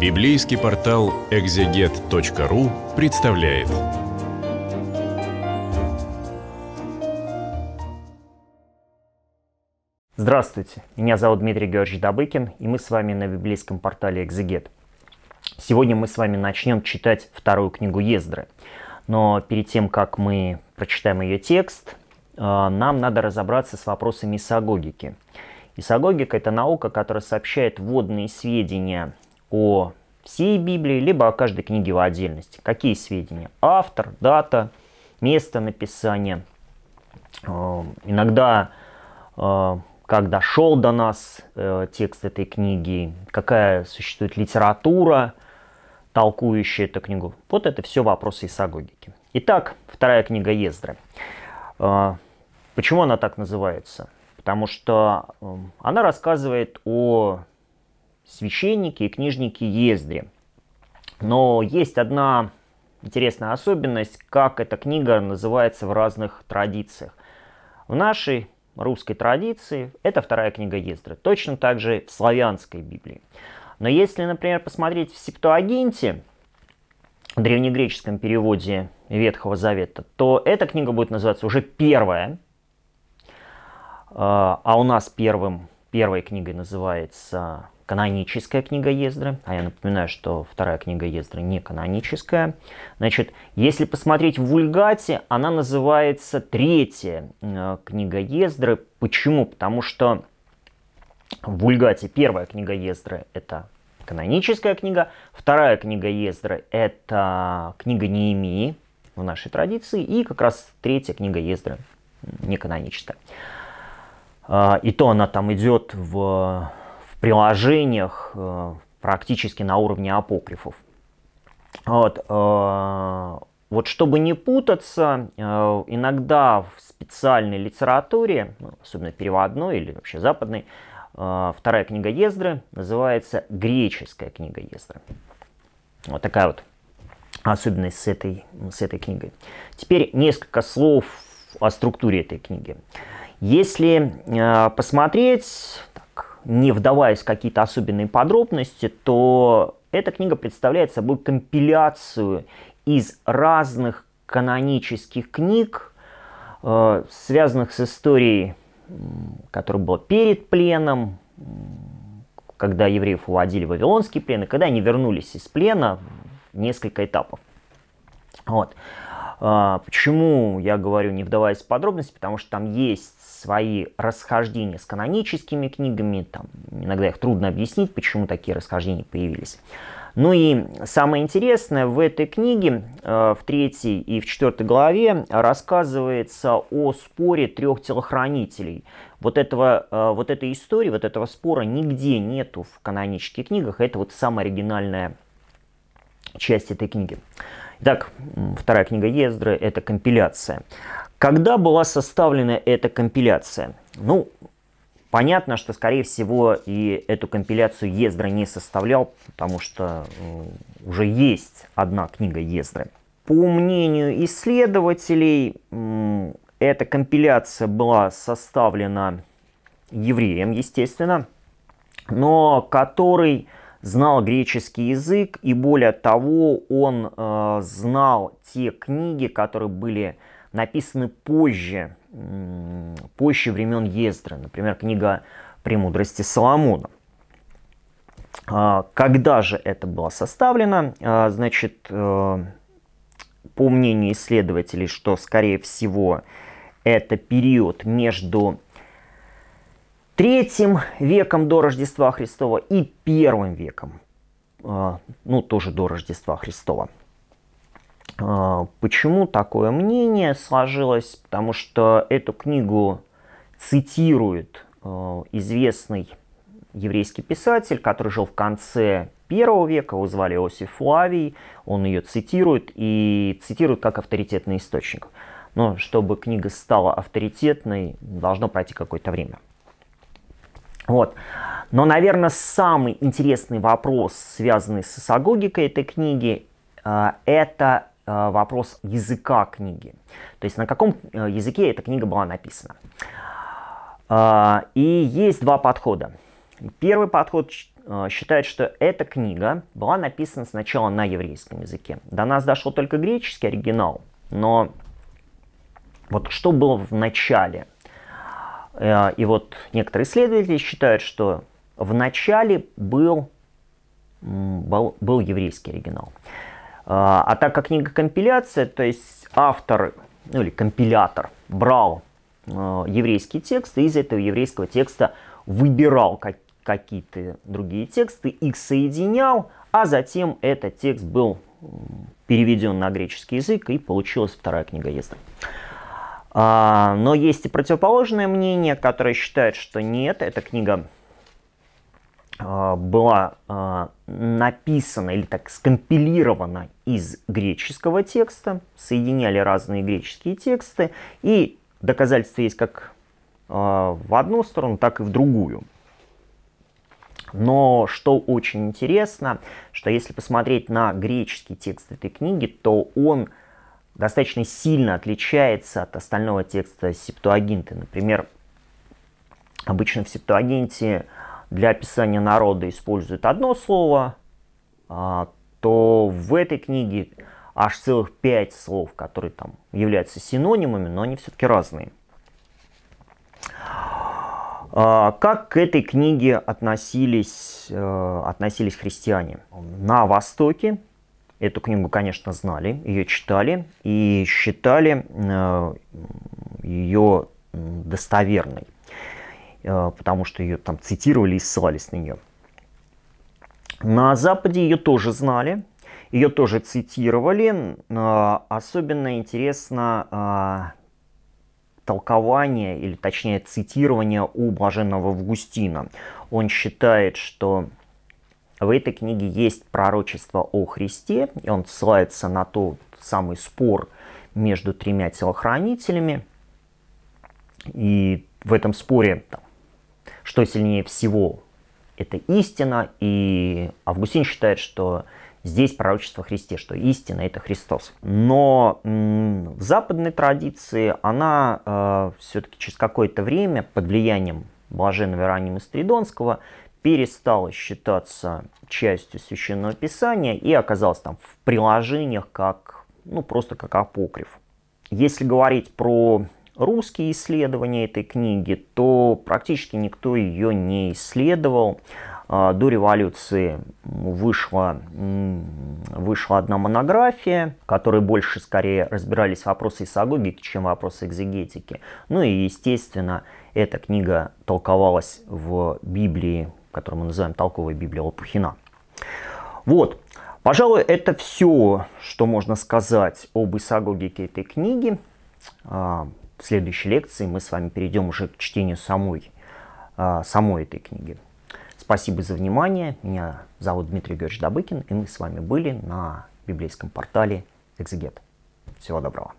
Библейский портал экзегет.ру представляет. Здравствуйте, меня зовут Дмитрий Георгиевич Добыкин, и мы с вами на библейском портале Экзегет. Сегодня мы с вами начнем читать вторую книгу Ездры. Но перед тем, как мы прочитаем ее текст, э, нам надо разобраться с вопросами исагогики. Исагогика – это наука, которая сообщает вводные сведения о всей Библии, либо о каждой книге в отдельности. Какие сведения? Автор, дата, место написания. Э, иногда, э, как дошел до нас э, текст этой книги, какая существует литература, толкующая эту книгу. Вот это все вопросы исагогики. Итак, вторая книга Ездры. Почему она так называется? Потому что она рассказывает о священники и книжники Ездри. Но есть одна интересная особенность, как эта книга называется в разных традициях. В нашей русской традиции это вторая книга Ездры, точно так же в славянской Библии. Но если, например, посмотреть в Септуагинте, в древнегреческом переводе Ветхого Завета, то эта книга будет называться уже первая, а, а у нас первым, первой книгой называется каноническая книга Ездры, а я напоминаю, что вторая книга Ездры не каноническая. Значит, если посмотреть в Вульгате, она называется третья э, книга Ездры. Почему? Потому что в Вульгате первая книга Ездры – это каноническая книга, вторая книга Ездры – это книга Неемии в нашей традиции, и как раз третья книга Ездры – не каноническая. А, и то она там идет в приложениях э, практически на уровне апокрифов. Вот, э, вот чтобы не путаться, э, иногда в специальной литературе, ну, особенно переводной или вообще западной, вторая книга Ездры называется «Греческая книга Ездры». Вот такая вот особенность с этой, с этой книгой. Теперь несколько слов о структуре этой книги. Если посмотреть не вдаваясь в какие-то особенные подробности, то эта книга представляет собой компиляцию из разных канонических книг, э, связанных с историей, которая была перед пленом, когда евреев уводили в Вавилонский плен, и когда они вернулись из плена в несколько этапов. Вот. А, почему я говорю, не вдаваясь в подробности, потому что там есть свои расхождения с каноническими книгами, там иногда их трудно объяснить, почему такие расхождения появились. Ну и самое интересное, в этой книге, э, в третьей и в четвертой главе, рассказывается о споре трех телохранителей. Вот, этого, э, вот этой истории, вот этого спора нигде нету в канонических книгах. Это вот самая оригинальная часть этой книги. Итак, вторая книга Ездры – это компиляция. Когда была составлена эта компиляция? Ну, понятно, что, скорее всего, и эту компиляцию Ездра не составлял, потому что уже есть одна книга Ездры. По мнению исследователей, эта компиляция была составлена евреем, естественно, но который знал греческий язык, и более того, он э, знал те книги, которые были написаны позже, позже времен Ездры, например, книга «Премудрости Соломона». А, когда же это было составлено? А, значит, э, по мнению исследователей, что, скорее всего, это период между третьим веком до Рождества Христова и первым веком, а, ну тоже до Рождества Христова. А, почему такое мнение сложилось? Потому что эту книгу цитирует а, известный еврейский писатель, который жил в конце первого века, его звали Иосиф Флавий, он ее цитирует и цитирует как авторитетный источник. Но чтобы книга стала авторитетной, должно пройти какое-то время – вот. Но, наверное, самый интересный вопрос, связанный с эсагогикой этой книги, э, это э, вопрос языка книги. То есть на каком э, языке эта книга была написана. И есть два подхода. Первый подход считает, что эта книга была написана сначала на еврейском языке. До нас дошел только греческий оригинал, но вот что было в начале – Э, и вот некоторые исследователи считают, что в начале был, был, был еврейский оригинал. Э, а так как книга компиляция, то есть автор ну, или компилятор брал э, еврейский текст и из этого еврейского текста выбирал как, какие-то другие тексты, их соединял, а затем этот текст был переведен на греческий язык и получилась вторая книга Естра. А, но есть и противоположное мнение, которое считает, что нет, эта книга а, была а, написана или так скомпилирована из греческого текста, соединяли разные греческие тексты, и доказательства есть как в одну сторону, так и в другую. Но что очень интересно, что если посмотреть на греческий текст этой книги, то он достаточно сильно отличается от остального текста септуагинты. Например, обычно в септуагинте для описания народа используют одно слово, а, то в этой книге аж целых пять слов, которые там являются синонимами, но они все-таки разные. А, как к этой книге относились, э, относились христиане? На Востоке Эту книгу, конечно, знали, ее читали и считали э, ее достоверной, э, потому что ее там цитировали и ссылались на нее. На Западе ее тоже знали, ее тоже цитировали. Э, особенно интересно толкование, или точнее цитирование у Блаженного Августина. Он считает, что в этой книге есть пророчество о Христе, и он ссылается на тот самый спор между тремя телохранителями. И в этом споре, там, что сильнее всего, это истина, и Августин считает, что здесь пророчество о Христе, что истина это Христос. Но в западной традиции она э, все-таки через какое-то время под влиянием блаженного Иеронима Стридонского – перестала считаться частью Священного Писания и оказалась там в приложениях как, ну, просто как апокриф. Если говорить про русские исследования этой книги, то практически никто ее не исследовал. А, до революции вышла, вышла одна монография, в которой больше скорее разбирались вопросы эсогогики, чем вопросы экзегетики. Ну и, естественно, эта книга толковалась в Библии которую мы называем «Толковая Библия Лопухина». Вот, пожалуй, это все, что можно сказать об исагогике этой книги. А, в следующей лекции мы с вами перейдем уже к чтению самой, а, самой этой книги. Спасибо за внимание. Меня зовут Дмитрий Георгиевич Добыкин, и мы с вами были на библейском портале «Экзегет». Всего доброго.